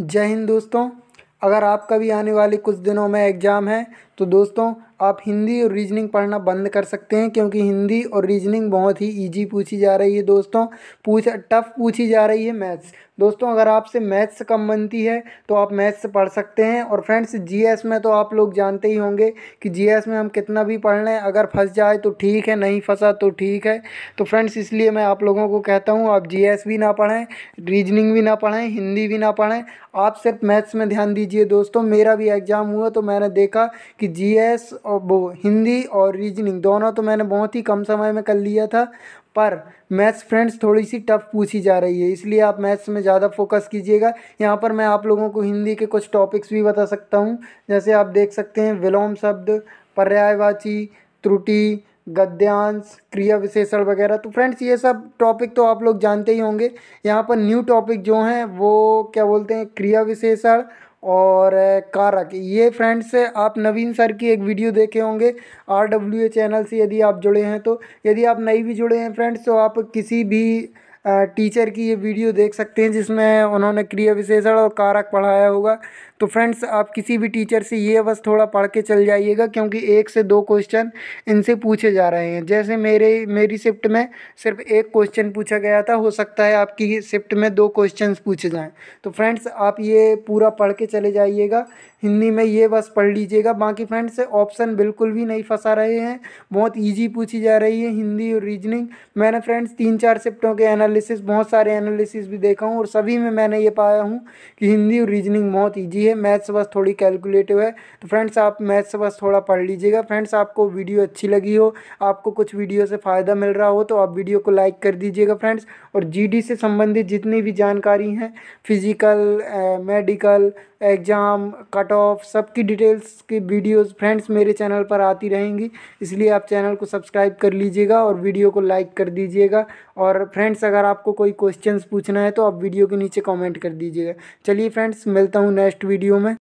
जय हिंद दोस्तों अगर आपका भी आने वाले कुछ दिनों में एग्ज़ाम है तो दोस्तों आप हिंदी और रीजनिंग पढ़ना बंद कर सकते हैं क्योंकि हिंदी और रीजनिंग बहुत ही इजी पूछी जा रही है दोस्तों पूछ टफ पूछी जा रही है मैथ्स दोस्तों अगर आपसे मैथ्स कम बनती है तो आप मैथ्स पढ़ सकते हैं और फ्रेंड्स जीएस में तो आप लोग जानते ही होंगे कि जीएस में हम कितना भी पढ़ लें अगर फंस जाए तो ठीक है नहीं फंसा तो ठीक है तो फ्रेंड्स इसलिए मैं आप लोगों को कहता हूँ आप जी भी ना पढ़ें रीजनिंग भी ना पढ़ें हिंदी भी ना पढ़ें आप सिर्फ मैथ्स में ध्यान दीजिए दोस्तों मेरा भी एग्ज़ाम हुआ तो मैंने देखा कि कि जीएस और वो हिंदी और रीजनिंग दोनों तो मैंने बहुत ही कम समय में कर लिया था पर मैथ्स फ्रेंड्स थोड़ी सी टफ पूछी जा रही है इसलिए आप मैथ्स में ज़्यादा फोकस कीजिएगा यहाँ पर मैं आप लोगों को हिंदी के कुछ टॉपिक्स भी बता सकता हूँ जैसे आप देख सकते हैं विलोम शब्द पर्यायवाची त्रुटि गद्यांश क्रिया विशेषण वगैरह तो फ्रेंड्स ये सब टॉपिक तो आप लोग जानते ही होंगे यहाँ पर न्यू टॉपिक जो हैं वो क्या बोलते हैं क्रिया विशेषण और कारक ये फ्रेंड्स आप नवीन सर की एक वीडियो देखे होंगे आर डब्ल्यू ए चैनल से यदि आप जुड़े हैं तो यदि आप नई भी जुड़े हैं फ्रेंड्स तो आप किसी भी टीचर की ये वीडियो देख सकते हैं जिसमें उन्होंने क्रिया विशेषण और कारक पढ़ाया होगा तो फ्रेंड्स आप किसी भी टीचर से ये बस थोड़ा पढ़ के चल जाइएगा क्योंकि एक से दो क्वेश्चन इनसे पूछे जा रहे हैं जैसे मेरे मेरी शिफ्ट में सिर्फ एक क्वेश्चन पूछा गया था हो सकता है आपकी शिफ्ट में दो क्वेश्चन पूछे जाएँ तो फ्रेंड्स आप ये पूरा पढ़ के चले जाइएगा हिंदी में ये बस पढ़ लीजिएगा बाकी फ्रेंड्स ऑप्शन बिल्कुल भी नहीं फंसा रहे हैं बहुत ईजी पूछी जा रही है हिंदी और रीजनिंग मैंने फ्रेंड्स तीन चार शिफ्टों के एनालिस एनालिसिस बहुत सारे एनालिसिस भी देखा हूँ और सभी में मैंने ये पाया हूँ कि हिंदी और रीजनिंग बहुत ईजी है मैथ्स बस थोड़ी कैलकुलेटिव है तो फ्रेंड्स आप मैथ्स बस थोड़ा पढ़ लीजिएगा फ्रेंड्स आपको वीडियो अच्छी लगी हो आपको कुछ वीडियो से फ़ायदा मिल रहा हो तो आप वीडियो को लाइक कर दीजिएगा फ्रेंड्स और जी से संबंधित जितनी भी जानकारी हैं physical medical exam cut off सबकी डिटेल्स की वीडियोस फ्रेंड्स मेरे चैनल पर आती रहेंगी इसलिए आप चैनल को सब्सक्राइब कर लीजिएगा और वीडियो को लाइक कर दीजिएगा और फ्रेंड्स अगर आपको कोई क्वेश्चंस पूछना है तो आप वीडियो के नीचे कमेंट कर दीजिएगा चलिए फ्रेंड्स मिलता हूँ नेक्स्ट वीडियो में